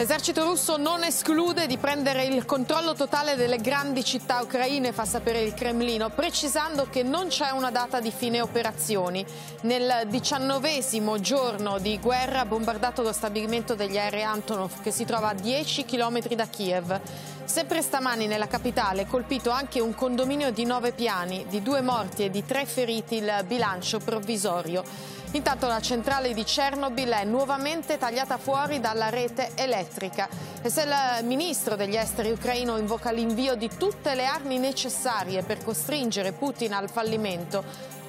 L'esercito russo non esclude di prendere il controllo totale delle grandi città ucraine, fa sapere il Cremlino, precisando che non c'è una data di fine operazioni. Nel diciannovesimo giorno di guerra ha bombardato lo stabilimento degli aerei Antonov, che si trova a 10 km da Kiev. Sempre stamani nella capitale è colpito anche un condominio di nove piani, di due morti e di tre feriti il bilancio provvisorio. Intanto la centrale di Chernobyl è nuovamente tagliata fuori dalla rete elettrica e se il ministro degli esteri ucraino invoca l'invio di tutte le armi necessarie per costringere Putin al fallimento,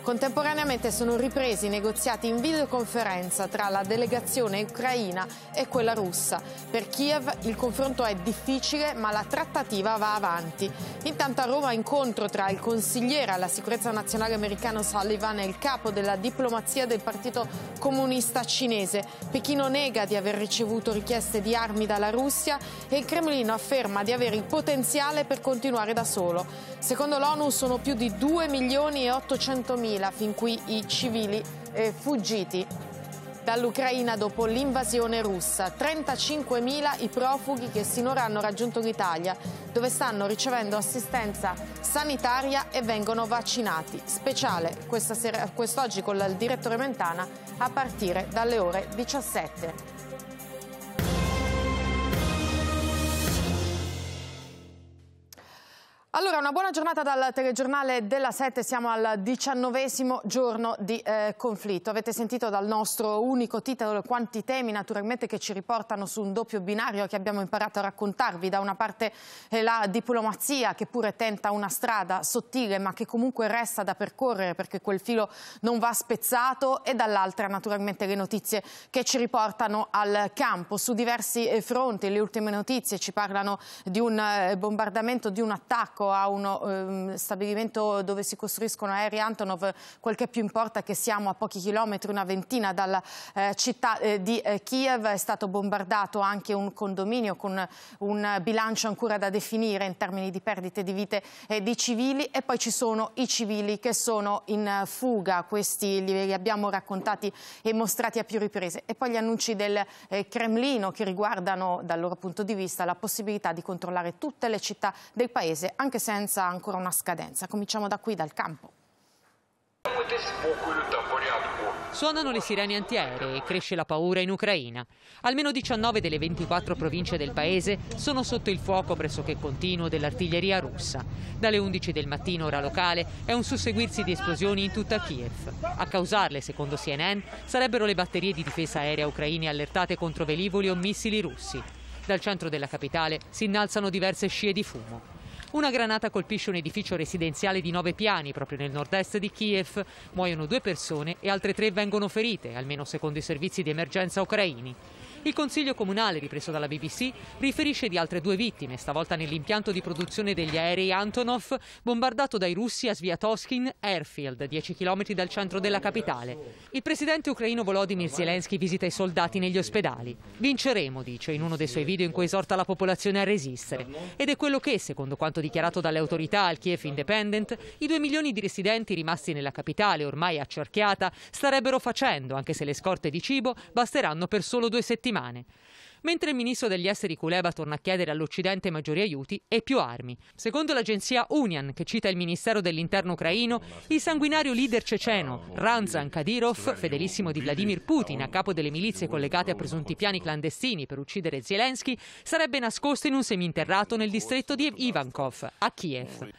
Contemporaneamente sono ripresi i negoziati in videoconferenza tra la delegazione ucraina e quella russa. Per Kiev il confronto è difficile ma la trattativa va avanti. Intanto a Roma incontro tra il consigliere alla sicurezza nazionale americano Sullivan e il capo della diplomazia del partito comunista cinese. Pechino nega di aver ricevuto richieste di armi dalla Russia e il Cremlino afferma di avere il potenziale per continuare da solo. Secondo l'ONU sono più di 2 milioni e 800 mila 2000, fin qui i civili eh, fuggiti dall'Ucraina dopo l'invasione russa. 35.000 i profughi che sinora hanno raggiunto l'Italia, dove stanno ricevendo assistenza sanitaria e vengono vaccinati. Speciale quest'oggi con il direttore Mentana a partire dalle ore 17. Allora, una buona giornata dal telegiornale della 7, siamo al diciannovesimo giorno di eh, conflitto. Avete sentito dal nostro unico titolo quanti temi naturalmente che ci riportano su un doppio binario che abbiamo imparato a raccontarvi. Da una parte eh, la diplomazia che pure tenta una strada sottile ma che comunque resta da percorrere perché quel filo non va spezzato e dall'altra naturalmente le notizie che ci riportano al campo. Su diversi eh, fronti le ultime notizie ci parlano di un eh, bombardamento, di un attacco fianco a uno ehm, stabilimento dove si costruiscono aerei Antonov, quel che più importa che siamo a pochi chilometri, una ventina dalla eh, città eh, di eh, Kiev, è stato bombardato anche un condominio con un bilancio ancora da definire in termini di perdite di vite di civili e poi ci sono i civili che sono in fuga, questi li abbiamo raccontati e mostrati a più riprese e poi gli annunci del eh, Cremlino che riguardano dal loro punto di vista la possibilità di controllare tutte le città del paese anche senza ancora una scadenza. Cominciamo da qui, dal campo. Suonano le sirene antiaeree e cresce la paura in Ucraina. Almeno 19 delle 24 province del paese sono sotto il fuoco pressoché continuo dell'artiglieria russa. Dalle 11 del mattino ora locale è un susseguirsi di esplosioni in tutta Kiev. A causarle, secondo CNN, sarebbero le batterie di difesa aerea ucraine allertate contro velivoli o missili russi. Dal centro della capitale si innalzano diverse scie di fumo. Una granata colpisce un edificio residenziale di nove piani proprio nel nord-est di Kiev. Muoiono due persone e altre tre vengono ferite, almeno secondo i servizi di emergenza ucraini. Il Consiglio Comunale, ripreso dalla BBC, riferisce di altre due vittime, stavolta nell'impianto di produzione degli aerei Antonov, bombardato dai russi a Sviatoskin Airfield, 10 km dal centro della capitale. Il presidente ucraino Volodymyr Zelensky visita i soldati negli ospedali. Vinceremo, dice, in uno dei suoi video in cui esorta la popolazione a resistere. Ed è quello che, secondo quanto dichiarato dalle autorità al Kiev Independent, i due milioni di residenti rimasti nella capitale, ormai accerchiata, starebbero facendo, anche se le scorte di cibo basteranno per solo due settimane settimane. Mentre il ministro degli esteri Culeba torna a chiedere all'Occidente maggiori aiuti e più armi. Secondo l'agenzia Union, che cita il ministero dell'interno ucraino, il sanguinario leader ceceno Ranzan Kadyrov, fedelissimo di Vladimir Putin, a capo delle milizie collegate a presunti piani clandestini per uccidere Zelensky, sarebbe nascosto in un seminterrato nel distretto di Ivankov, a Kiev.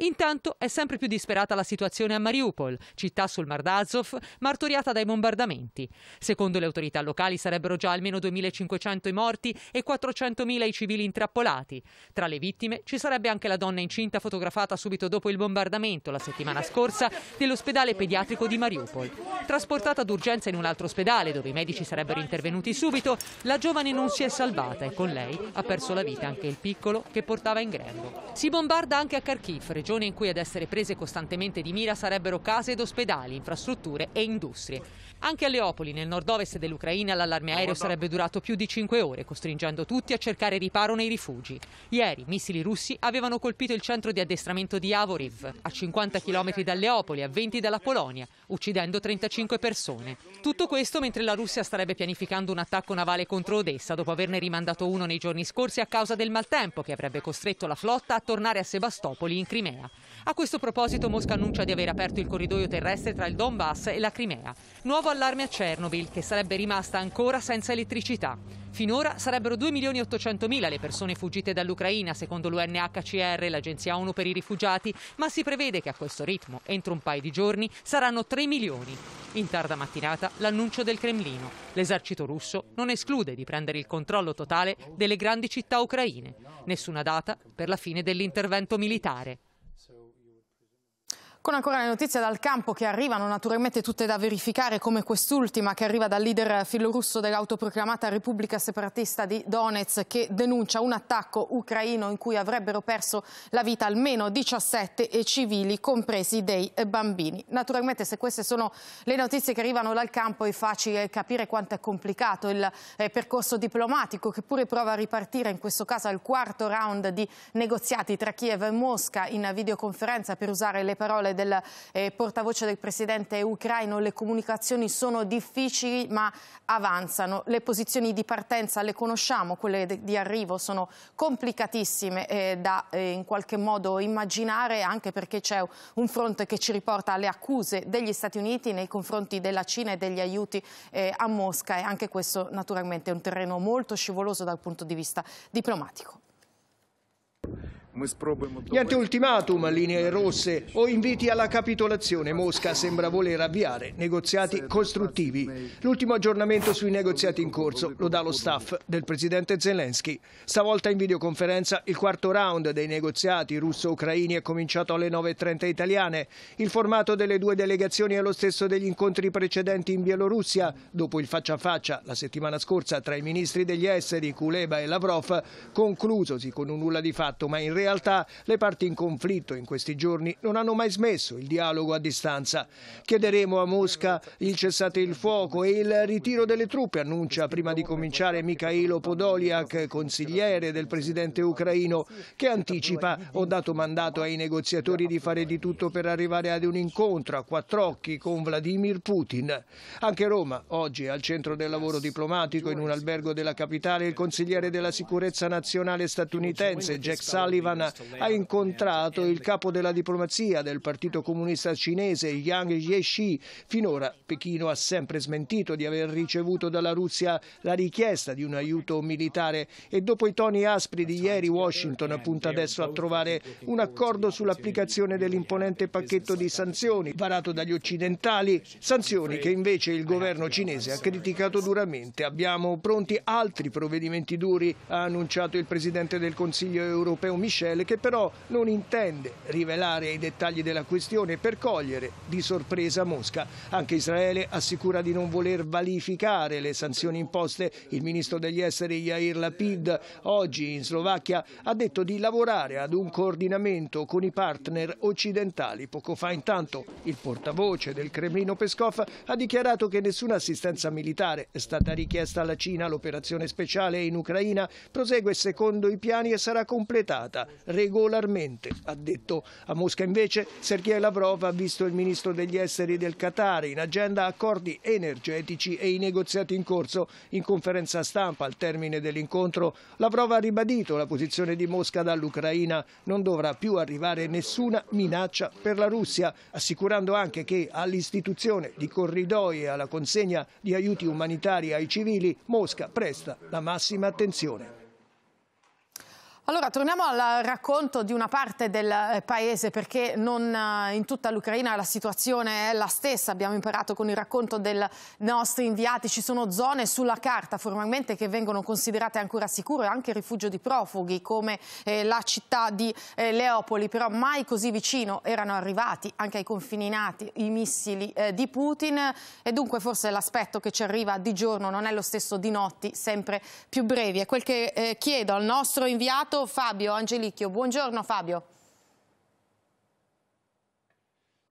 Intanto è sempre più disperata la situazione a Mariupol, città sul Mar d'Azov, martoriata dai bombardamenti. Secondo le autorità locali sarebbero già almeno 2.500 i morti e 400.000 i civili intrappolati. Tra le vittime ci sarebbe anche la donna incinta fotografata subito dopo il bombardamento la settimana scorsa dell'ospedale pediatrico di Mariupol. Trasportata d'urgenza in un altro ospedale dove i medici sarebbero intervenuti subito, la giovane non si è salvata e con lei ha perso la vita anche il piccolo che portava in grembo. Si bombarda anche a Kharkiv, regione stagione in cui ad essere prese costantemente di mira sarebbero case ed ospedali, infrastrutture e industrie. Anche a Leopoli, nel nord-ovest dell'Ucraina, l'allarme aereo sarebbe durato più di 5 ore, costringendo tutti a cercare riparo nei rifugi. Ieri, missili russi avevano colpito il centro di addestramento di Avoriv, a 50 km da Leopoli, a 20 dalla Polonia, uccidendo 35 persone. Tutto questo mentre la Russia starebbe pianificando un attacco navale contro Odessa, dopo averne rimandato uno nei giorni scorsi a causa del maltempo che avrebbe costretto la flotta a tornare a Sebastopoli in Crimea. Crimea. A questo proposito Mosca annuncia di aver aperto il corridoio terrestre tra il Donbass e la Crimea. Nuovo allarme a Chernobyl, che sarebbe rimasta ancora senza elettricità. Finora sarebbero 2.800.000 le persone fuggite dall'Ucraina, secondo l'UNHCR, l'Agenzia ONU per i rifugiati, ma si prevede che a questo ritmo, entro un paio di giorni, saranno 3 milioni. In tarda mattinata l'annuncio del Cremlino. L'esercito russo non esclude di prendere il controllo totale delle grandi città ucraine. Nessuna data per la fine dell'intervento militare. Con ancora le notizie dal campo che arrivano naturalmente tutte da verificare come quest'ultima che arriva dal leader filorusso dell'autoproclamata Repubblica Separatista di Donetsk che denuncia un attacco ucraino in cui avrebbero perso la vita almeno 17 civili compresi dei bambini. Naturalmente se queste sono le notizie che arrivano dal campo è facile capire quanto è complicato il eh, percorso diplomatico che pure prova a ripartire in questo caso al quarto round di negoziati tra Kiev e Mosca in videoconferenza per usare le parole del eh, portavoce del presidente ucraino, le comunicazioni sono difficili ma avanzano. Le posizioni di partenza le conosciamo, quelle di arrivo sono complicatissime eh, da eh, in qualche modo immaginare, anche perché c'è un fronte che ci riporta alle accuse degli Stati Uniti nei confronti della Cina e degli aiuti eh, a Mosca e anche questo naturalmente è un terreno molto scivoloso dal punto di vista diplomatico. Niente ultimatum, linee rosse o inviti alla capitolazione. Mosca sembra voler avviare negoziati costruttivi. L'ultimo aggiornamento sui negoziati in corso lo dà lo staff del presidente Zelensky. Stavolta in videoconferenza il quarto round dei negoziati russo-ucraini è cominciato alle 9.30 italiane. Il formato delle due delegazioni è lo stesso degli incontri precedenti in Bielorussia, dopo il faccia a faccia la settimana scorsa tra i ministri degli esteri Kuleba e Lavrov, conclusosi con un nulla di fatto, ma in realtà realtà le parti in conflitto in questi giorni non hanno mai smesso il dialogo a distanza. Chiederemo a Mosca il cessate il fuoco e il ritiro delle truppe, annuncia prima di cominciare Mikhailo Podoliak, consigliere del presidente ucraino, che anticipa ho dato mandato ai negoziatori di fare di tutto per arrivare ad un incontro a quattro occhi con Vladimir Putin. Anche Roma, oggi al centro del lavoro diplomatico in un albergo della capitale, il consigliere della sicurezza nazionale statunitense Jack Sullivan Havana ha incontrato il capo della diplomazia del Partito Comunista Cinese, Yang Jieshi. Finora Pechino ha sempre smentito di aver ricevuto dalla Russia la richiesta di un aiuto militare e dopo i toni aspri di ieri Washington punta adesso a trovare un accordo sull'applicazione dell'imponente pacchetto di sanzioni varato dagli occidentali, sanzioni che invece il governo cinese ha criticato duramente. Abbiamo pronti altri provvedimenti duri, ha annunciato il Presidente del Consiglio europeo Michel Michel che però non intende rivelare i dettagli della questione per cogliere di sorpresa Mosca. Anche Israele assicura di non voler valificare le sanzioni imposte. Il ministro degli esteri Yair Lapid oggi in Slovacchia ha detto di lavorare ad un coordinamento con i partner occidentali. Poco fa intanto il portavoce del Cremlino Peskov ha dichiarato che nessuna assistenza militare è stata richiesta alla Cina. L'operazione speciale in Ucraina prosegue secondo i piani e sarà completata regolarmente, ha detto a Mosca. Invece Sergei Lavrov ha visto il ministro degli esteri del Qatar in agenda accordi energetici e i negoziati in corso. In conferenza stampa al termine dell'incontro Lavrov ha ribadito la posizione di Mosca dall'Ucraina. Non dovrà più arrivare nessuna minaccia per la Russia, assicurando anche che all'istituzione di corridoi e alla consegna di aiuti umanitari ai civili Mosca presta la massima attenzione. Allora, torniamo al racconto di una parte del eh, paese, perché non eh, in tutta l'Ucraina la situazione è la stessa. Abbiamo imparato con il racconto dei nostri inviati. Ci sono zone sulla carta formalmente che vengono considerate ancora sicure, anche rifugio di profughi, come eh, la città di eh, Leopoli. Però mai così vicino erano arrivati, anche ai confini nati, i missili eh, di Putin. E dunque forse l'aspetto che ci arriva di giorno non è lo stesso di notti, sempre più brevi. È quel che eh, chiedo al nostro inviato Fabio Angelicchio. Buongiorno Fabio.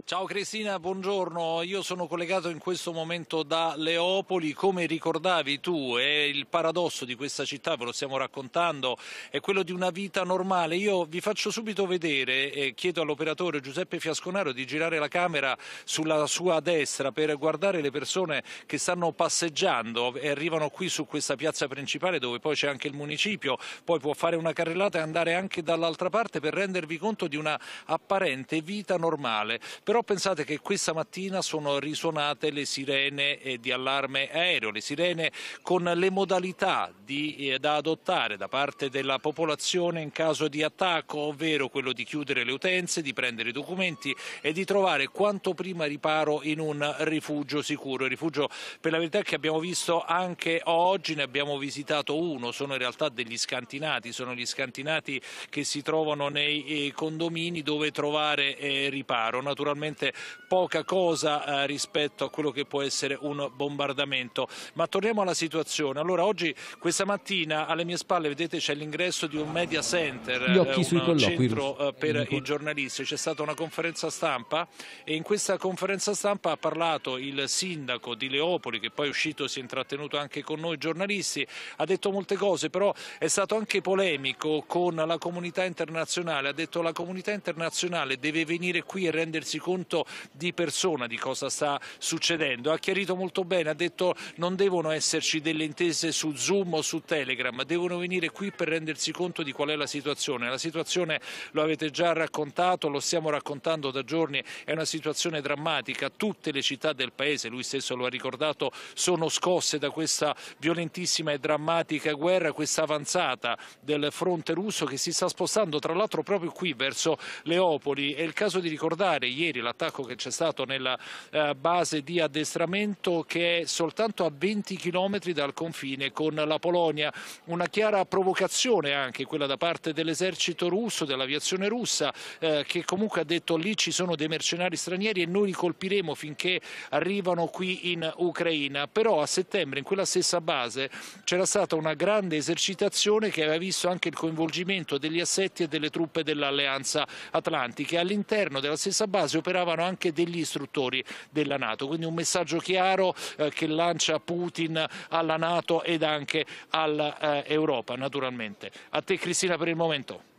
Ciao Cristina, buongiorno. Io sono collegato in questo momento da Leopoli. Come ricordavi tu, eh, il paradosso di questa città, ve lo stiamo raccontando, è quello di una vita normale. Io vi faccio subito vedere e chiedo all'operatore Giuseppe Fiasconaro di girare la camera sulla sua destra per guardare le persone che stanno passeggiando e arrivano qui su questa piazza principale dove poi c'è anche il municipio. Poi può fare una carrellata e andare anche dall'altra parte per rendervi conto di una apparente vita normale. Però però pensate che questa mattina sono risuonate le sirene eh, di allarme aereo, le sirene con le modalità di, eh, da adottare da parte della popolazione in caso di attacco, ovvero quello di chiudere le utenze, di prendere i documenti e di trovare quanto prima riparo in un rifugio sicuro. Il rifugio per la verità che abbiamo visto anche oggi, ne abbiamo visitato uno, sono in realtà degli scantinati, sono gli scantinati che si trovano nei eh, condomini dove trovare riparo. Naturalmente veramente poca cosa eh, rispetto a quello che può essere un bombardamento. Ma torniamo alla situazione. Allora, oggi, questa mattina, alle mie spalle, vedete, c'è l'ingresso di un media center, Gli occhi eh, un centro eh, per i giornalisti. C'è stata una conferenza stampa e in questa conferenza stampa ha parlato il sindaco di Leopoli, che poi è uscito, e si è intrattenuto anche con noi giornalisti, ha detto molte cose, però è stato anche polemico con la comunità internazionale, ha detto che la comunità internazionale deve venire qui e rendersi conto conto di persona di cosa sta succedendo. Ha chiarito molto bene, ha detto non devono esserci delle intese su Zoom o su Telegram, devono venire qui per rendersi conto di qual è la situazione. La situazione lo avete già raccontato, lo stiamo raccontando da giorni, è una situazione drammatica. Tutte le città del paese, lui stesso lo ha ricordato, sono scosse da questa violentissima e drammatica guerra, questa avanzata del fronte russo che si sta spostando tra l'altro proprio qui verso Leopoli. È il caso di ricordare ieri l'attacco che c'è stato nella eh, base di addestramento che è soltanto a 20 km dal confine con la Polonia. Una chiara provocazione anche quella da parte dell'esercito russo, dell'aviazione russa eh, che comunque ha detto lì ci sono dei mercenari stranieri e noi li colpiremo finché arrivano qui in Ucraina. Però a settembre in quella stessa base c'era stata una grande esercitazione che aveva visto anche il coinvolgimento degli assetti e delle truppe dell'Alleanza Atlantica. All'interno della stessa base operavano c'erano anche degli istruttori della Nato. Quindi un messaggio chiaro eh, che lancia Putin alla Nato ed anche all'Europa naturalmente. A te Cristina per il momento.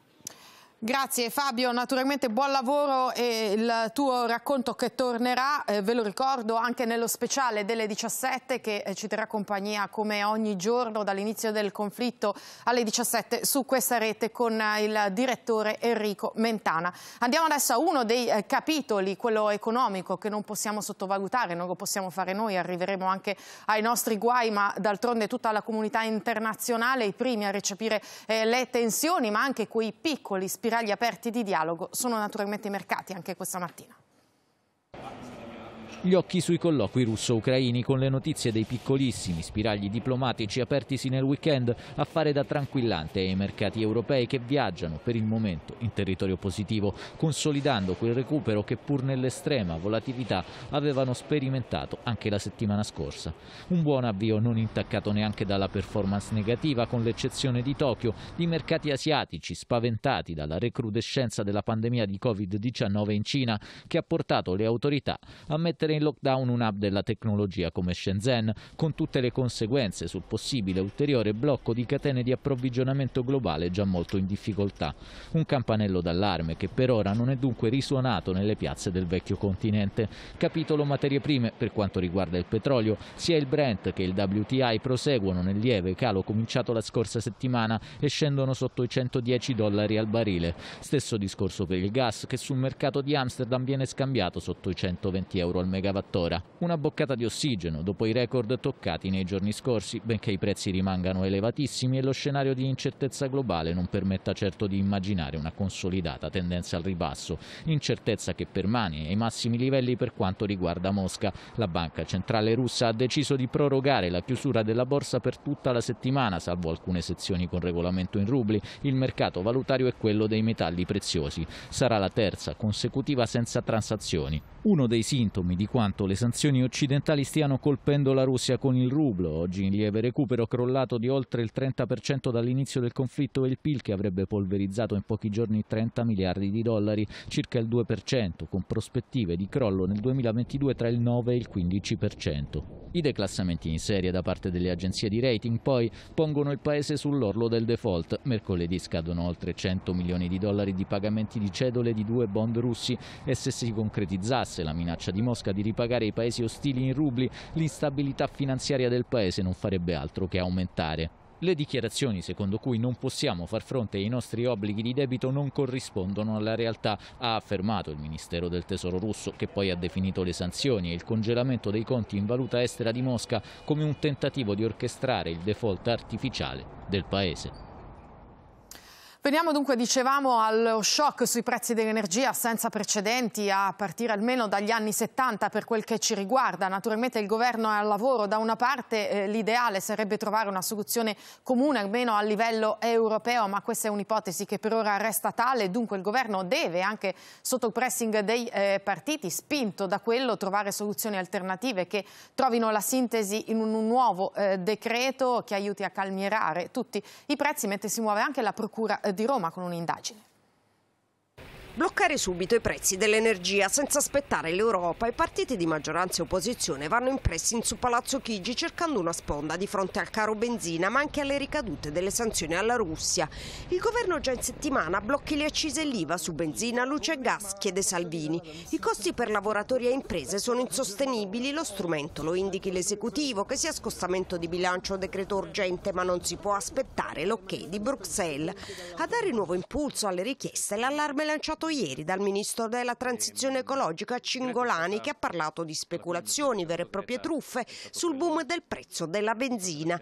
Grazie Fabio, naturalmente buon lavoro e il tuo racconto che tornerà, eh, ve lo ricordo, anche nello speciale delle 17 che eh, ci terrà compagnia come ogni giorno dall'inizio del conflitto alle 17 su questa rete con eh, il direttore Enrico Mentana. Andiamo adesso a uno dei eh, capitoli, quello economico, che non possiamo sottovalutare, non lo possiamo fare noi, arriveremo anche ai nostri guai, ma d'altronde tutta la comunità internazionale, i primi a recepire eh, le tensioni, ma anche quei piccoli spiriti spiragli aperti di dialogo sono naturalmente i mercati anche questa mattina. Gli occhi sui colloqui russo-ucraini con le notizie dei piccolissimi spiragli diplomatici apertisi nel weekend a fare da tranquillante ai mercati europei che viaggiano per il momento in territorio positivo, consolidando quel recupero che pur nell'estrema volatilità avevano sperimentato anche la settimana scorsa. Un buon avvio non intaccato neanche dalla performance negativa con l'eccezione di Tokyo, di mercati asiatici spaventati dalla recrudescenza della pandemia di Covid-19 in Cina che ha portato le autorità a mettere in in lockdown un hub della tecnologia come Shenzhen, con tutte le conseguenze sul possibile ulteriore blocco di catene di approvvigionamento globale già molto in difficoltà. Un campanello d'allarme che per ora non è dunque risuonato nelle piazze del vecchio continente. Capitolo materie prime per quanto riguarda il petrolio, sia il Brent che il WTI proseguono nel lieve calo cominciato la scorsa settimana e scendono sotto i 110 dollari al barile. Stesso discorso per il gas che sul mercato di Amsterdam viene scambiato sotto i 120 euro al mese megawattora. Una boccata di ossigeno dopo i record toccati nei giorni scorsi, benché i prezzi rimangano elevatissimi e lo scenario di incertezza globale non permetta certo di immaginare una consolidata tendenza al ribasso, incertezza che permane ai massimi livelli per quanto riguarda Mosca. La banca centrale russa ha deciso di prorogare la chiusura della borsa per tutta la settimana, salvo alcune sezioni con regolamento in rubli. Il mercato valutario è quello dei metalli preziosi. Sarà la terza consecutiva senza transazioni. Uno dei sintomi di quanto le sanzioni occidentali stiano colpendo la Russia con il rublo, oggi in lieve recupero crollato di oltre il 30% dall'inizio del conflitto e il PIL che avrebbe polverizzato in pochi giorni 30 miliardi di dollari, circa il 2%, con prospettive di crollo nel 2022 tra il 9 e il 15%. I declassamenti in serie da parte delle agenzie di rating poi pongono il paese sull'orlo del default. Mercoledì scadono oltre 100 milioni di dollari di pagamenti di cedole di due bond russi e se si concretizzasse la minaccia di Mosca di di ripagare i paesi ostili in rubli, l'instabilità finanziaria del paese non farebbe altro che aumentare. Le dichiarazioni secondo cui non possiamo far fronte ai nostri obblighi di debito non corrispondono alla realtà, ha affermato il Ministero del Tesoro russo, che poi ha definito le sanzioni e il congelamento dei conti in valuta estera di Mosca come un tentativo di orchestrare il default artificiale del Paese. Veniamo dunque, dicevamo, allo shock sui prezzi dell'energia senza precedenti a partire almeno dagli anni 70 per quel che ci riguarda. Naturalmente il governo è al lavoro, da una parte eh, l'ideale sarebbe trovare una soluzione comune almeno a livello europeo, ma questa è un'ipotesi che per ora resta tale, dunque il governo deve anche sotto il pressing dei eh, partiti, spinto da quello, trovare soluzioni alternative che trovino la sintesi in un, nuovo eh, decreto che aiuti a calmierare tutti i prezzi, mentre si muove anche la procura eh, di Roma con un'indagine. Bloccare subito i prezzi dell'energia senza aspettare l'Europa, i partiti di maggioranza e opposizione vanno in pressing su Palazzo Chigi cercando una sponda di fronte al caro benzina ma anche alle ricadute delle sanzioni alla Russia. Il governo già in settimana blocchi le accise e l'IVA su benzina, luce e gas, chiede Salvini. I costi per lavoratori e imprese sono insostenibili, lo strumento lo indichi l'esecutivo, che sia scostamento di bilancio o decreto urgente ma non si può aspettare l'ok ok di Bruxelles. A dare nuovo impulso alle richieste l'allarme lanciato ieri dal ministro della transizione ecologica Cingolani che ha parlato di speculazioni, vere e proprie truffe sul boom del prezzo della benzina.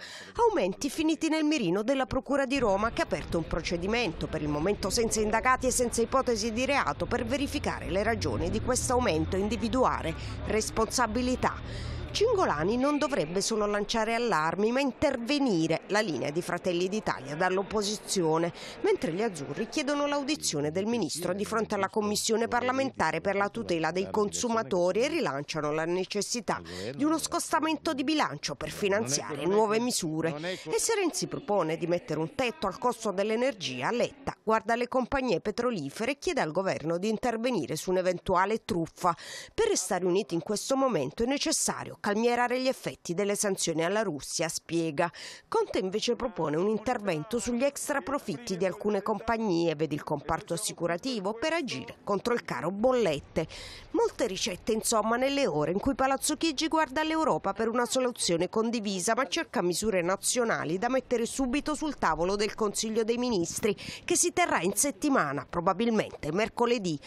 Aumenti finiti nel mirino della Procura di Roma che ha aperto un procedimento per il momento senza indagati e senza ipotesi di reato per verificare le ragioni di questo aumento e individuare responsabilità. Cingolani non dovrebbe solo lanciare allarmi ma intervenire la linea di Fratelli d'Italia dall'opposizione, mentre gli azzurri chiedono l'audizione del ministro di fronte alla Commissione parlamentare per la tutela dei consumatori e rilanciano la necessità di uno scostamento di bilancio per finanziare nuove misure. E se Renzi propone di mettere un tetto al costo dell'energia, Letta guarda le compagnie petrolifere e chiede al governo di intervenire su un'eventuale truffa. Per restare uniti in questo momento è necessario calmierare gli effetti delle sanzioni alla Russia, spiega. Conte invece propone un intervento sugli extra profitti di alcune compagnie, vedi il comparto assicurativo, per agire contro il caro bollette. Molte ricette, insomma, nelle ore in cui Palazzo Chigi guarda l'Europa per una soluzione condivisa, ma cerca misure nazionali da mettere subito sul tavolo del Consiglio dei Ministri, che si terrà in settimana, probabilmente mercoledì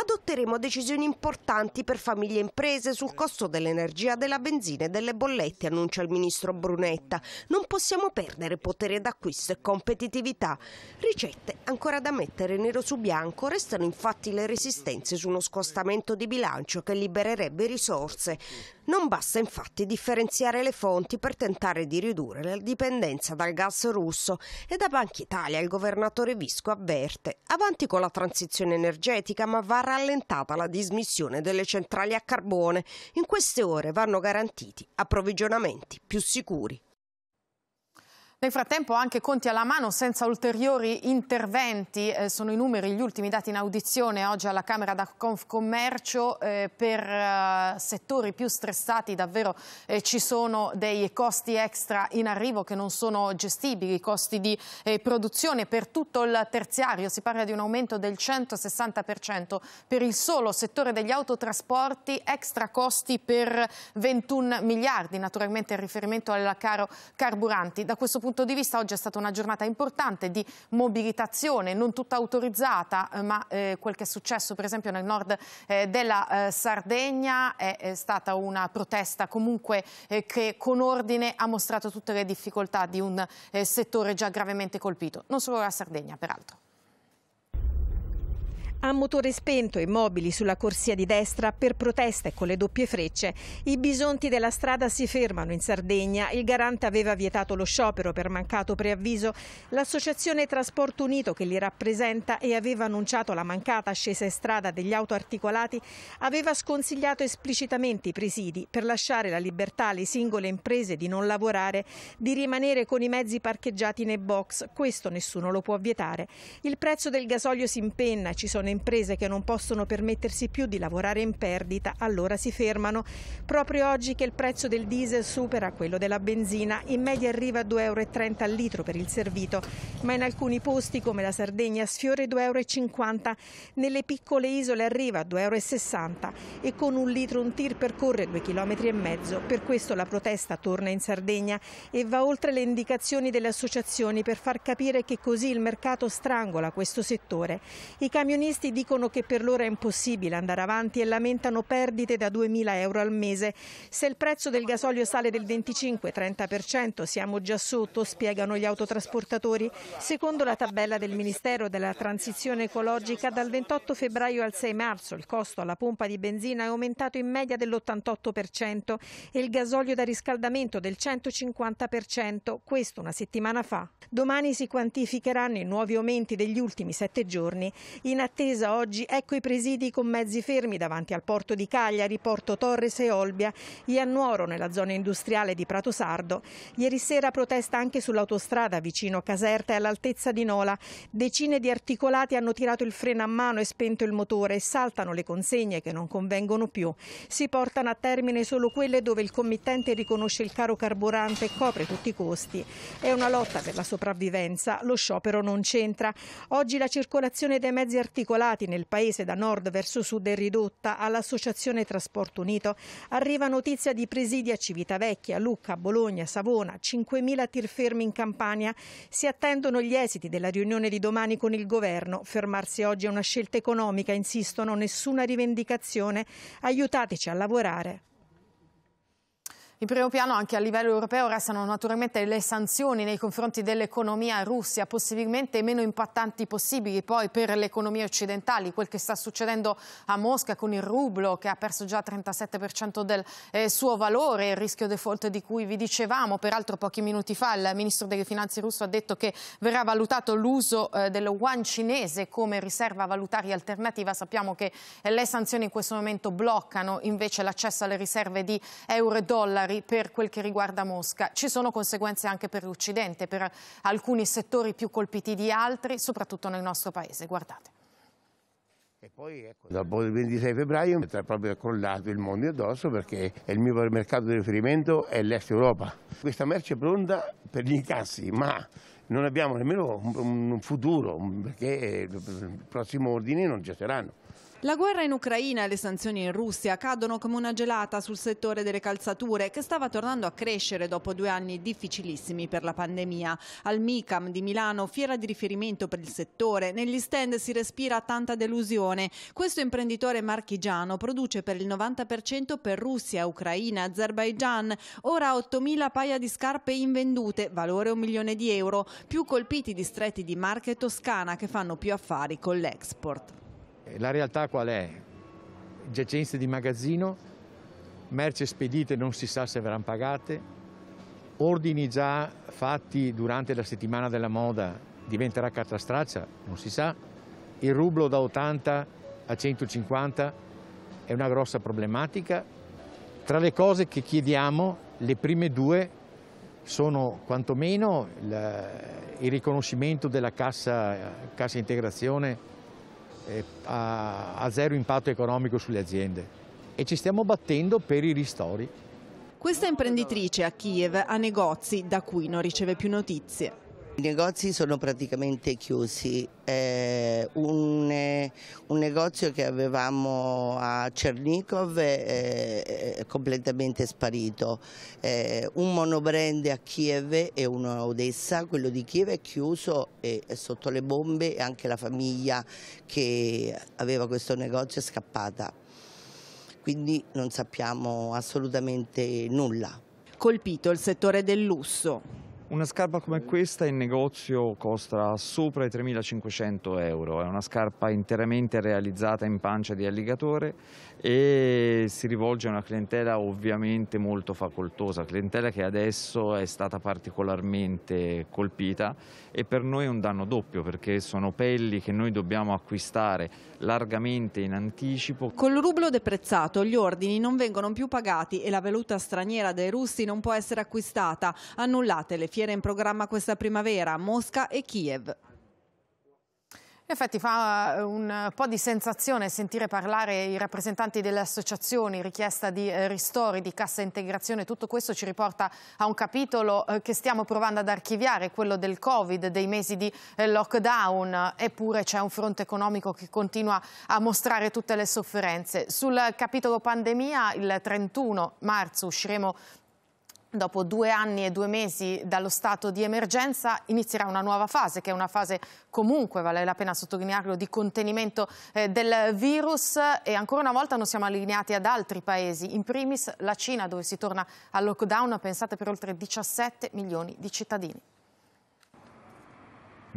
adotteremo decisioni importanti per famiglie e imprese sul costo dell'energia, della benzina e delle bollette, annuncia il ministro Brunetta. Non possiamo perdere potere d'acquisto e competitività. Ricette ancora da mettere nero su bianco, restano infatti le resistenze su uno scostamento di bilancio che libererebbe risorse. Non basta infatti differenziare le fonti per tentare di ridurre la dipendenza dal gas russo e da Banca Italia il governatore Visco avverte avanti con la transizione energetica ma va rallentata la dismissione delle centrali a carbone. In queste ore vanno garantiti approvvigionamenti più sicuri. Nel frattempo anche conti alla mano senza ulteriori interventi, eh, sono i numeri, gli ultimi dati in audizione oggi alla Camera da Confcommercio eh, per eh, settori più stressati davvero eh, ci sono dei costi extra in arrivo che non sono gestibili, costi di eh, produzione per tutto il terziario, si parla di un aumento del 160% per il solo settore degli autotrasporti, extra costi per 21 miliardi, naturalmente in riferimento al caro carburanti. Da questo punto punto di vista oggi è stata una giornata importante di mobilitazione, non tutta autorizzata, eh, ma eh, quel che è successo per esempio nel nord eh, della eh, Sardegna è, è, stata una protesta comunque eh, che con ordine ha mostrato tutte le difficoltà di un eh, settore già gravemente colpito, non solo la Sardegna peraltro. A motore spento e mobili sulla corsia di destra per proteste con le doppie frecce. I bisonti della strada si fermano in Sardegna. Il garante aveva vietato lo sciopero per mancato preavviso. L'associazione Trasporto Unito che li rappresenta e aveva annunciato la mancata scesa in strada degli auto articolati, aveva sconsigliato esplicitamente i presidi per lasciare la libertà alle singole imprese di non lavorare, di rimanere con i mezzi parcheggiati nei box. Questo nessuno lo può vietare. Il prezzo del gasolio si impenna, ci sono sono imprese che non possono permettersi più di lavorare in perdita, allora si fermano. Proprio oggi che il prezzo del diesel supera quello della benzina, in media arriva a 2,30 euro al litro per il servito, ma in alcuni posti come la Sardegna sfiora 2,50 euro, nelle piccole isole arriva a 2,60 euro e con un litro un tir percorre 2,5 km. Per questo la protesta torna in Sardegna e va oltre le indicazioni delle associazioni per far capire che così il mercato strangola questo settore. I camionisti professionisti dicono che per loro è impossibile andare avanti e lamentano perdite da 2.000 euro al mese. Se il prezzo del gasolio sale del 25-30% siamo già sotto, spiegano gli autotrasportatori. Secondo la tabella del Ministero della Transizione Ecologica, dal 28 febbraio al 6 marzo il costo alla pompa di benzina è aumentato in media dell'88% e il gasolio da riscaldamento del 150%, questo una settimana fa. Domani si quantificheranno i nuovi aumenti degli ultimi sette giorni in attesa attesa oggi, ecco i presidi con mezzi fermi davanti al porto di Cagliari, Porto Torres e Olbia, Iannuoro nella zona industriale di Prato Sardo. Ieri sera protesta anche sull'autostrada vicino Caserta e all'altezza di Nola. Decine di articolati hanno tirato il freno a mano e spento il motore e saltano le consegne che non convengono più. Si portano a termine solo quelle dove il committente riconosce il caro carburante e copre tutti i costi. È una lotta per la sopravvivenza, lo sciopero non c'entra. Oggi la circolazione dei mezzi articolati circolati nel paese da nord verso sud è ridotta. All'Associazione Trasporto Unito arriva notizia di presidi a Civitavecchia, Lucca, Bologna, Savona, 5.000 tir fermi in Campania. Si attendono gli esiti della riunione di domani con il governo. Fermarsi oggi è una scelta economica, insistono, nessuna rivendicazione. Aiutateci a lavorare. In primo piano anche a livello europeo restano naturalmente le sanzioni nei confronti dell'economia russa, possibilmente meno impattanti possibili poi per le economie occidentali, quel che sta succedendo a Mosca con il rublo che ha perso già il 37% del eh, suo valore, il rischio default di cui vi dicevamo, peraltro pochi minuti fa il ministro delle finanze russo ha detto che verrà valutato l'uso eh, dello yuan cinese come riserva valutaria alternativa, sappiamo che eh, le sanzioni in questo momento bloccano invece l'accesso alle riserve di euro e dollaro dollari per quel che riguarda Mosca. Ci sono conseguenze anche per l'Occidente, per alcuni settori più colpiti di altri, soprattutto nel nostro paese. Guardate. E poi ecco, dal 26 febbraio mi è proprio crollato il mondo addosso perché il mio mercato di riferimento è l'est Europa. Questa merce è pronta per gli incassi, ma non abbiamo nemmeno un, un futuro perché i prossimi ordini non ci saranno. La guerra in Ucraina e le sanzioni in Russia cadono come una gelata sul settore delle calzature che stava tornando a crescere dopo due anni difficilissimi per la pandemia. Al MICAM di Milano, fiera di riferimento per il settore, negli stand si respira tanta delusione. Questo imprenditore marchigiano produce per il 90% per Russia, Ucraina, Azerbaigian, ora 8.000 paia di scarpe invendute, valore un milione di euro, più colpiti distretti di Marche Toscana che fanno più affari con l'export. La realtà qual è? Giacenze di magazzino, merce spedite non si sa se verranno pagate, ordini già fatti durante la settimana della moda diventerà cartastraccia, non si sa, il rublo da 80 a 150 è una grossa problematica. Tra le cose che chiediamo, le prime due sono quantomeno il riconoscimento della cassa, cassa integrazione eh, a, a zero impatto economico sulle aziende e ci stiamo battendo per i ristori. Questa imprenditrice a Kiev ha negozi da cui non riceve più notizie. I negozi sono praticamente chiusi, eh, un, un, negozio che avevamo a Cernikov eh, è completamente sparito, un monobrand a Kiev e uno a Odessa, quello di Kiev è chiuso e è sotto le bombe e anche la famiglia che aveva questo negozio è scappata, quindi non sappiamo assolutamente nulla. Colpito il settore del lusso. Una scarpa come questa in negozio costa sopra i 3.500 euro, è una scarpa interamente realizzata in pancia di alligatore e si rivolge a una clientela ovviamente molto facoltosa, clientela che adesso è stata particolarmente colpita e per noi è un danno doppio perché sono pelli che noi dobbiamo acquistare largamente in anticipo. Col rublo deprezzato gli ordini non vengono più pagati e la veluta straniera dei russi non può essere acquistata. Annullate le fiere in programma questa primavera a Mosca e Kiev. In effetti fa eh, un po' di sensazione sentire parlare i rappresentanti delle associazioni, richiesta di eh, ristori, di cassa integrazione, tutto questo ci riporta a un capitolo eh, che stiamo provando ad archiviare, quello del Covid, dei mesi di lockdown, eppure c'è un fronte economico che continua a mostrare tutte le sofferenze. Sul capitolo pandemia il 31 marzo usciremo Dopo due anni e due mesi dallo stato di emergenza inizierà una nuova fase, che è una fase comunque, vale la pena sottolinearlo, di contenimento eh, del virus e ancora una volta non siamo allineati ad altri paesi, in primis la Cina dove si torna al lockdown, pensate per oltre 17 milioni di cittadini.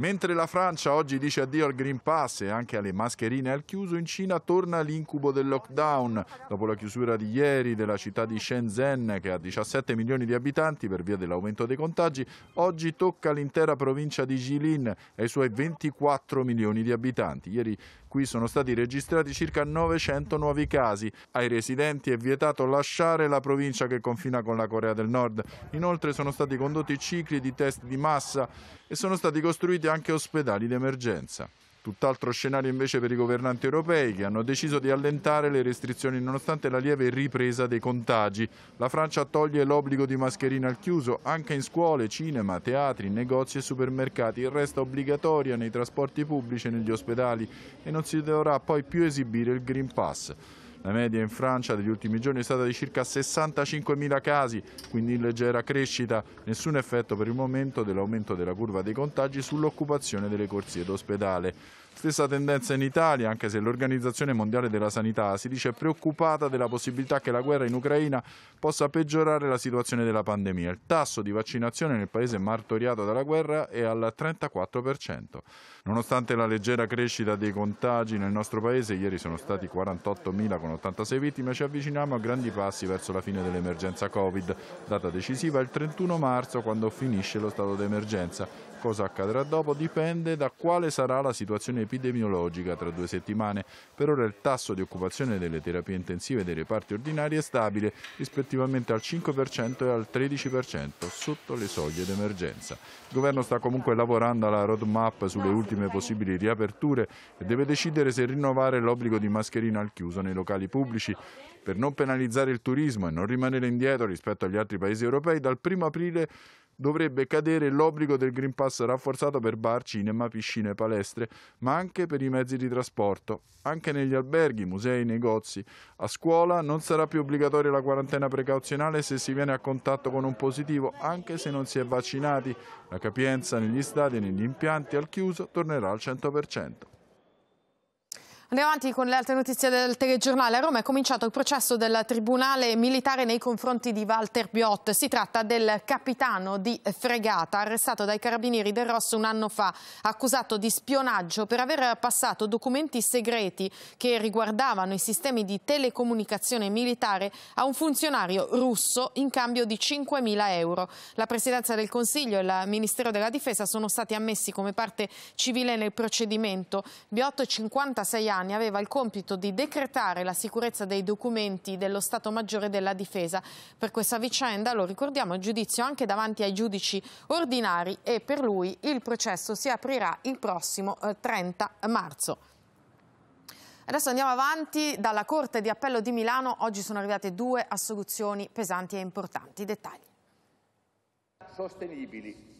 Mentre la Francia oggi dice addio al Green Pass e anche alle mascherine al chiuso, in Cina torna l'incubo del lockdown. Dopo la chiusura di ieri della città di Shenzhen, che ha 17 milioni di abitanti per via dell'aumento dei contagi, oggi tocca l'intera provincia di Jilin e i suoi 24 milioni di abitanti. Ieri Qui sono stati registrati circa 900 nuovi casi. Ai residenti è vietato lasciare la provincia che confina con la Corea del Nord. Inoltre sono stati condotti cicli di test di massa e sono stati costruiti anche ospedali d'emergenza. Tutt'altro scenario invece per i governanti europei che hanno deciso di allentare le restrizioni nonostante la lieve ripresa dei contagi. La Francia toglie l'obbligo di mascherina al chiuso anche in scuole, cinema, teatri, negozi e supermercati. Resta obbligatoria nei trasporti pubblici e negli ospedali e non si dovrà poi più esibire il Green Pass. La media in Francia degli ultimi giorni è stata di circa 65.000 casi, quindi in leggera crescita. Nessun effetto per il momento dell'aumento della curva dei contagi sull'occupazione delle corsie d'ospedale. Stessa tendenza in Italia, anche se l'Organizzazione Mondiale della Sanità si dice preoccupata della possibilità che la guerra in Ucraina possa peggiorare la situazione della pandemia. Il tasso di vaccinazione nel paese martoriato dalla guerra è al 34%. Nonostante la leggera crescita dei contagi nel nostro paese, ieri sono stati 48.000 con 86 vittime, ci avviciniamo a grandi passi verso la fine dell'emergenza Covid, data decisiva il 31 marzo quando finisce lo stato d'emergenza cosa accadrà dopo dipende da quale sarà la situazione epidemiologica tra due settimane. Per ora il tasso di occupazione delle terapie intensive dei reparti ordinari è stabile, rispettivamente al 5% e al 13%, sotto le soglie d'emergenza. Il governo sta comunque lavorando alla roadmap sulle ultime possibili riaperture e deve decidere se rinnovare l'obbligo di mascherina al chiuso nei locali pubblici. Per non penalizzare il turismo e non rimanere indietro rispetto agli altri paesi europei, dal 1 aprile dovrebbe cadere l'obbligo del Green Pass rafforzato per bar, cinema, piscine, palestre, ma anche per i mezzi di trasporto. Anche negli alberghi, musei, negozi. A scuola non sarà più obbligatoria la quarantena precauzionale se si viene a contatto con un positivo, anche se non si è vaccinati. La capienza negli stadi e negli impianti al chiuso tornerà al 100%. Andiamo avanti con le altre notizie del telegiornale. A Roma è cominciato il processo del Tribunale Militare nei confronti di Walter Biot. Si tratta del capitano di fregata arrestato dai carabinieri del Rosso un anno fa, accusato di spionaggio per aver passato documenti segreti che riguardavano i sistemi di telecomunicazione militare a un funzionario russo in cambio di 5.000 euro. La Presidenza del Consiglio e il Ministero della Difesa sono stati ammessi come parte civile nel procedimento. Biot, 56 anni anni aveva il compito di decretare la sicurezza dei documenti dello Stato Maggiore della Difesa. Per questa vicenda, lo ricordiamo, il giudizio anche davanti ai giudici ordinari e per lui il processo si aprirà il prossimo 30 eh, marzo. Adesso andiamo avanti dalla Corte di Appello di Milano. Oggi sono arrivate due assoluzioni pesanti e importanti. Dettagli. Sostenibili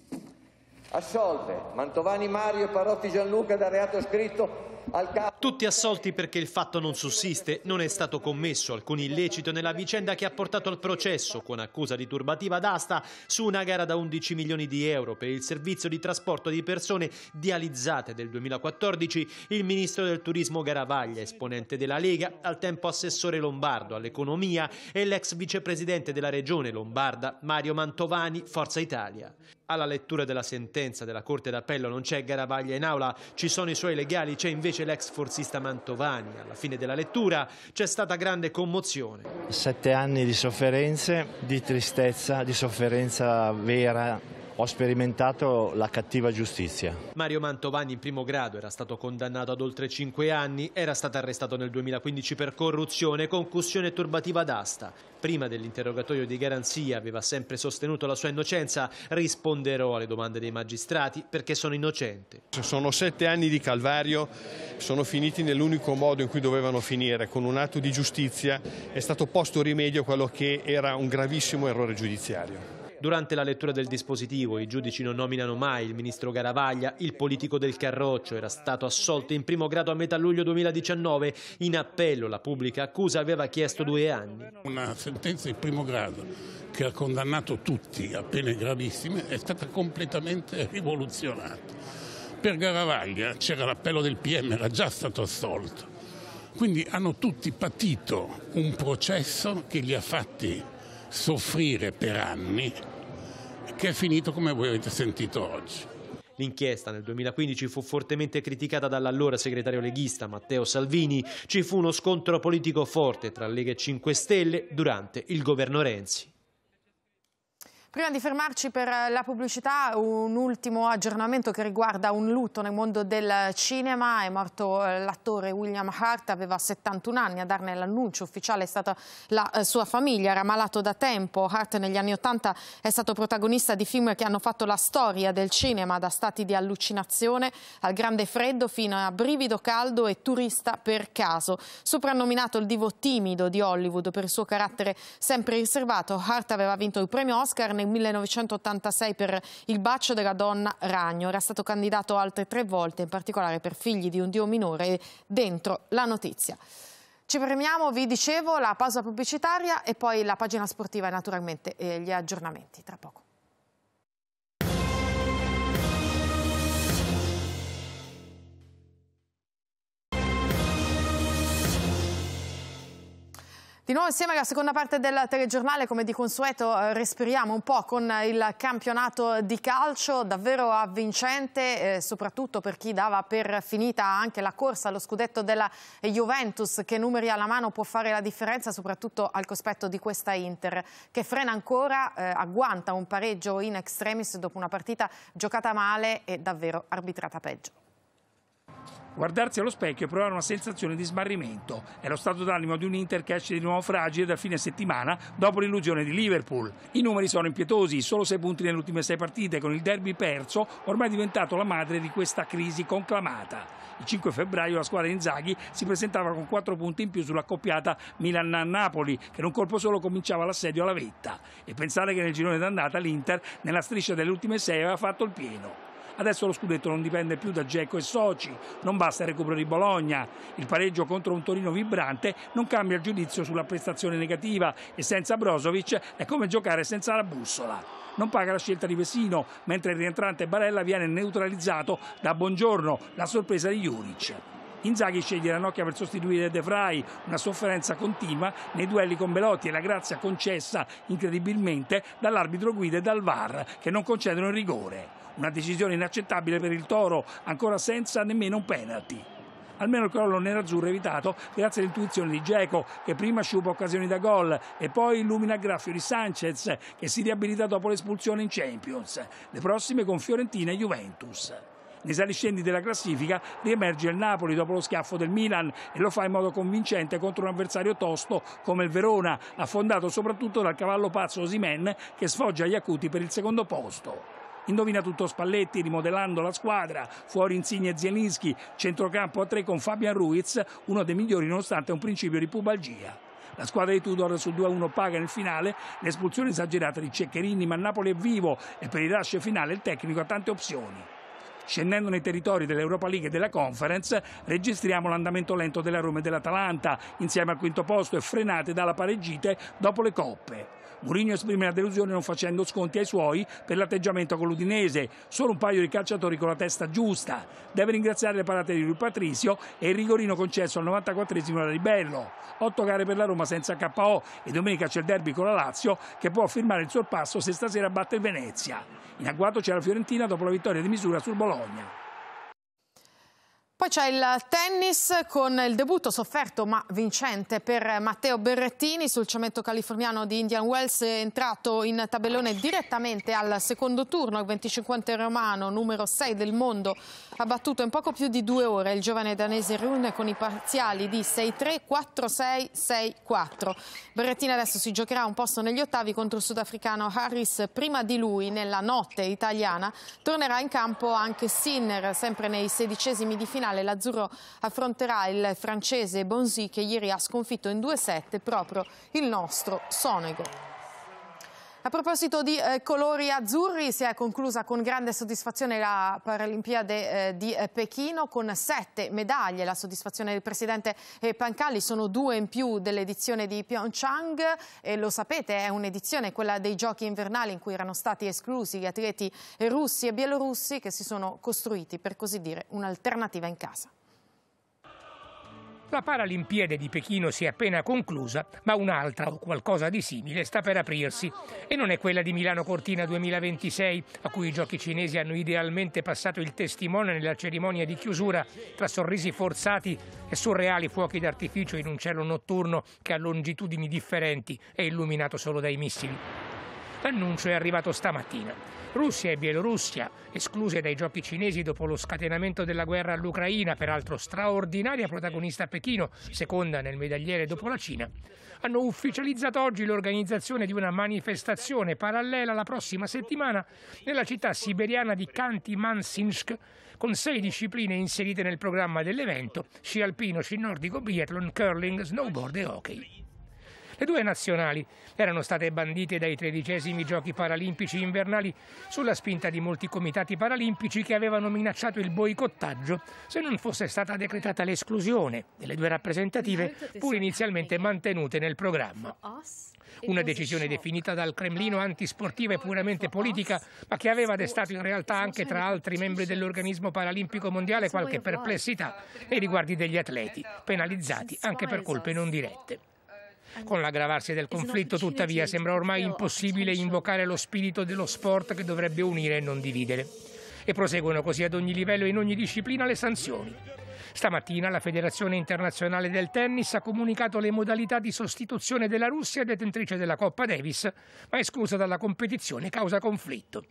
Assolve Mantovani Mario e Parotti Gianluca da reato scritto al capo. Tutti assolti perché il fatto non sussiste, non è stato commesso alcun illecito nella vicenda che ha portato al processo con accusa di turbativa d'asta su una gara da 11 milioni di euro per il servizio di trasporto di persone dializzate del 2014. Il ministro del turismo Garavaglia, esponente della Lega, al tempo assessore lombardo all'economia e l'ex vicepresidente della regione lombarda Mario Mantovani, Forza Italia alla lettura della sentenza della Corte d'Appello non c'è Garavaglia in aula, ci sono i suoi legali, c'è invece l'ex forzista Mantovani. Alla fine della lettura c'è stata grande commozione. Sette anni di sofferenze, di tristezza, di sofferenza vera ho sperimentato la cattiva giustizia. Mario Mantovani in primo grado era stato condannato ad oltre 5 anni, era stato arrestato nel 2015 per corruzione, concussione e turbativa d'asta. Prima dell'interrogatorio di garanzia aveva sempre sostenuto la sua innocenza, risponderò alle domande dei magistrati perché sono innocente. Sono sette anni di calvario, sono finiti nell'unico modo in cui dovevano finire, con un atto di giustizia è stato posto rimedio a quello che era un gravissimo errore giudiziario. Durante la lettura del dispositivo i giudici non nominano mai il ministro Garavaglia, il politico del Carroccio era stato assolto in primo grado a metà luglio 2019, in appello la pubblica accusa aveva chiesto due anni. Una sentenza in primo grado che ha condannato tutti a pene gravissime è stata completamente rivoluzionata. Per Garavaglia c'era l'appello del PM, era già stato assolto. Quindi hanno tutti patito un processo che li ha fatti soffrire per anni che è finito come voi avete sentito oggi. L'inchiesta nel 2015 fu fortemente criticata dall'allora segretario leghista Matteo Salvini. Ci fu uno scontro politico forte tra Lega e 5 Stelle durante il governo Renzi. Prima di fermarci per la pubblicità, un ultimo aggiornamento che riguarda un lutto nel mondo del cinema. È morto eh, l'attore William Hart, aveva 71 anni. A darne l'annuncio ufficiale è stata la eh, sua famiglia, era malato da tempo. Hart negli anni 80 è stato protagonista di film che hanno fatto la storia del cinema, da stati di allucinazione al grande freddo fino a brivido caldo e turista per caso. Soprannominato il divo timido di Hollywood per il suo carattere sempre riservato, Hart aveva vinto il premio Oscar nel 1986 per Il bacio della donna Ragno. Era stato candidato altre tre volte, in particolare per Figli di un Dio minore, dentro la notizia. Ci premiamo, vi dicevo, la pausa pubblicitaria e poi la pagina sportiva e naturalmente eh, gli aggiornamenti tra poco. Di nuovo insieme alla seconda parte del telegiornale, come di consueto, eh, respiriamo un po' con il campionato di calcio, davvero avvincente, eh, soprattutto per chi dava per finita anche la corsa allo scudetto della Juventus, che numeri alla mano può fare la differenza, soprattutto al cospetto di questa Inter, che frena ancora, eh, agguanta un pareggio in extremis dopo una partita giocata male e davvero arbitrata peggio. Guardarsi allo specchio e provare una sensazione di smarrimento è lo stato d'animo di un Inter che esce di nuovo fragile dal fine settimana dopo l'illusione di Liverpool. I numeri sono impietosi, solo sei punti nelle ultime sei partite con il derby perso, ormai diventato la madre di questa crisi conclamata. Il 5 febbraio la squadra Inzaghi si presentava con quattro punti in più sulla coppiata Milan-Napoli che in un colpo solo cominciava l'assedio alla vetta e pensare che nel girone d'andata l'Inter nella striscia delle ultime sei, aveva fatto il pieno. Adesso lo scudetto non dipende più da Geco e Soci, non basta il recupero di Bologna, il pareggio contro un Torino vibrante non cambia il giudizio sulla prestazione negativa e senza Brozovic è come giocare senza la bussola. Non paga la scelta di Vesino, mentre il rientrante Barella viene neutralizzato da Buongiorno, la sorpresa di Juric. Inzaghi sceglie Ranocchia per sostituire De Frey, una sofferenza continua nei duelli con Belotti e la grazia concessa incredibilmente dall'arbitro guida e dal VAR che non concedono il rigore. Una decisione inaccettabile per il Toro, ancora senza nemmeno un penalty almeno il crollo nerazzurro è evitato grazie all'intuizione di Geco che prima sciupa occasioni da gol e poi illumina il graffio di Sanchez che si riabilita dopo l'espulsione in Champions. Le prossime con Fiorentina e Juventus. Nei saliscendi della classifica riemerge il Napoli dopo lo schiaffo del Milan e lo fa in modo convincente contro un avversario tosto come il Verona, affondato soprattutto dal cavallo pazzo Osimen che sfoggia gli acuti per il secondo posto. Indovina tutto Spalletti rimodellando la squadra, fuori Insigne Zielinski, centrocampo a tre con Fabian Ruiz, uno dei migliori nonostante un principio di pubalgia. La squadra di Tudor sul 2-1 paga nel finale l'espulsione esagerata di Ceccherini, ma Napoli è vivo e per il rush finale il tecnico ha tante opzioni. Scendendo nei territori dell'Europa League e della Conference registriamo l'andamento lento della Roma e dell'Atalanta insieme al quinto posto e frenate dalla pareggite dopo le coppe. Mourinho esprime la delusione non facendo sconti ai suoi per l'atteggiamento con l'Udinese. Solo un paio di calciatori con la testa giusta. Deve ringraziare le parate di lui Patrizio e il rigorino concesso al 94esimo da Ribello. Otto gare per la Roma senza KO e domenica c'è il derby con la Lazio che può firmare il sorpasso se stasera batte il Venezia. In agguato c'è la Fiorentina dopo la vittoria di misura sul Bologna. Poi c'è il tennis con il debutto sofferto ma vincente per Matteo Berrettini sul cemento californiano di Indian Wells è entrato in tabellone direttamente al secondo turno il 25 romano numero 6 del mondo ha battuto in poco più di due ore il giovane danese Rune con i parziali di 6-3, 4-6, 6-4 Berrettini adesso si giocherà un posto negli ottavi contro il sudafricano Harris prima di lui nella notte italiana tornerà in campo anche Sinner sempre nei sedicesimi di finale finale l'azzurro affronterà il francese Bonzi che ieri ha sconfitto in due set proprio il nostro Sonego. A proposito di eh, colori azzurri, si è conclusa con grande soddisfazione la Paralimpiade eh, di eh, Pechino con sette medaglie. La soddisfazione del presidente eh, Pancalli sono due in più dell'edizione di Pyeongchang. E lo sapete, è un'edizione, quella dei giochi invernali, in cui erano stati esclusi gli atleti russi e bielorussi che si sono costruiti, per così dire, un'alternativa in casa. La Paralimpiade di Pechino si è appena conclusa, ma un'altra o qualcosa di simile sta per aprirsi. E non è quella di Milano Cortina 2026, a cui i giochi cinesi hanno idealmente passato il testimone nella cerimonia di chiusura, tra sorrisi forzati e surreali fuochi d'artificio in un cielo notturno che ha longitudini differenti e illuminato solo dai missili. L'annuncio è arrivato stamattina. Russia e Bielorussia, escluse dai giochi cinesi dopo lo scatenamento della guerra all'Ucraina, peraltro straordinaria protagonista a Pechino, seconda nel medagliere dopo la Cina, hanno ufficializzato oggi l'organizzazione di una manifestazione parallela la prossima settimana nella città siberiana di Kanti-Mansinsk, con sei discipline inserite nel programma dell'evento, sci alpino, sci nordico, biathlon, curling, snowboard e hockey. Le due nazionali erano state bandite dai tredicesimi giochi paralimpici invernali sulla spinta di molti comitati paralimpici che avevano minacciato il boicottaggio se non fosse stata decretata l'esclusione delle due rappresentative pur inizialmente mantenute nel programma. Una decisione definita dal Cremlino antisportiva e puramente politica, ma che aveva destato in realtà anche tra altri membri dell'organismo paralimpico mondiale qualche perplessità nei riguardi degli atleti, penalizzati anche per colpe non dirette. Con l'aggravarsi del conflitto, tuttavia, sembra ormai impossibile invocare lo spirito dello sport che dovrebbe unire e non dividere. E proseguono così ad ogni livello e in ogni disciplina le sanzioni. Stamattina la Federazione Internazionale del Tennis ha comunicato le modalità di sostituzione della Russia detentrice della Coppa Davis, ma esclusa dalla competizione causa conflitto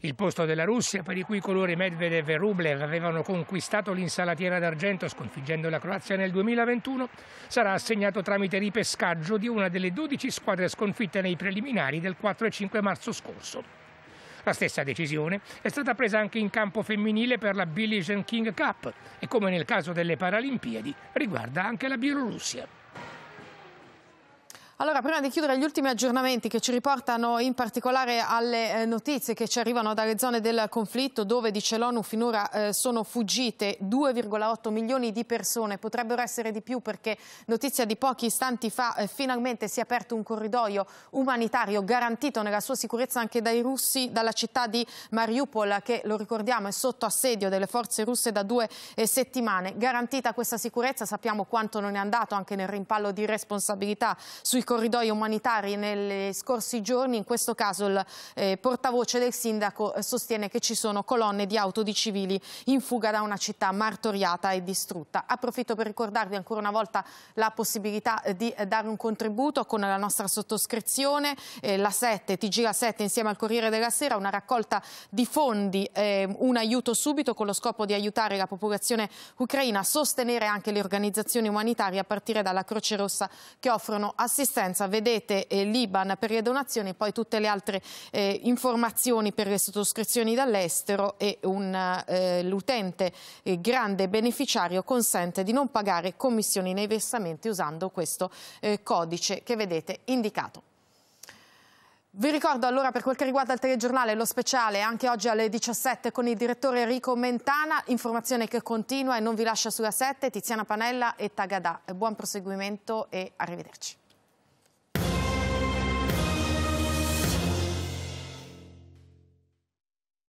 il posto della Russia, per i cui colori Medvedev e Rublev avevano conquistato l'insalatiera d'argento sconfiggendo la Croazia nel 2021, sarà assegnato tramite ripescaggio di una delle 12 squadre sconfitte nei preliminari del 4 e 5 marzo scorso. La stessa decisione è stata presa anche in campo femminile per la Billie Jean King Cup e come nel caso delle Paralimpiadi riguarda anche la Bielorussia. Allora, prima di chiudere gli ultimi aggiornamenti che ci riportano in particolare alle eh, notizie che ci arrivano dalle zone del conflitto, dove, dice l'ONU, finora eh, sono fuggite 2,8 milioni di persone, potrebbero essere di più perché notizia di pochi istanti fa, eh, finalmente si è aperto un corridoio umanitario garantito nella sua sicurezza anche dai russi dalla città di Mariupol, che, lo ricordiamo, è sotto assedio delle forze russe da due settimane. Garantita questa sicurezza, sappiamo quanto non è andato anche nel rimpallo di responsabilità sui corridoi umanitari negli scorsi giorni, in questo caso il eh, portavoce del sindaco eh, sostiene che ci sono colonne di auto di civili in fuga da una città martoriata e distrutta. Approfitto per ricordarvi ancora una volta la possibilità eh, di eh, dare un contributo con la nostra sottoscrizione, eh, la 7, TG la 7 insieme al Corriere della Sera, una raccolta di fondi, eh, un aiuto subito con lo scopo di aiutare la popolazione ucraina a sostenere anche le organizzazioni umanitarie a partire dalla Croce Rossa che offrono assistenza assistenza, vedete eh, l'Iban per le donazioni e poi tutte le altre eh, informazioni per le sottoscrizioni dall'estero e eh, l'utente eh, grande beneficiario consente di non pagare commissioni nei versamenti usando questo eh, codice che vedete indicato. Vi ricordo allora per quel che riguarda il telegiornale lo speciale anche oggi alle 17 con il direttore Enrico Mentana, informazione che continua e non vi lascia sulla 7, Tiziana Panella e Tagadà. Buon proseguimento e arrivederci.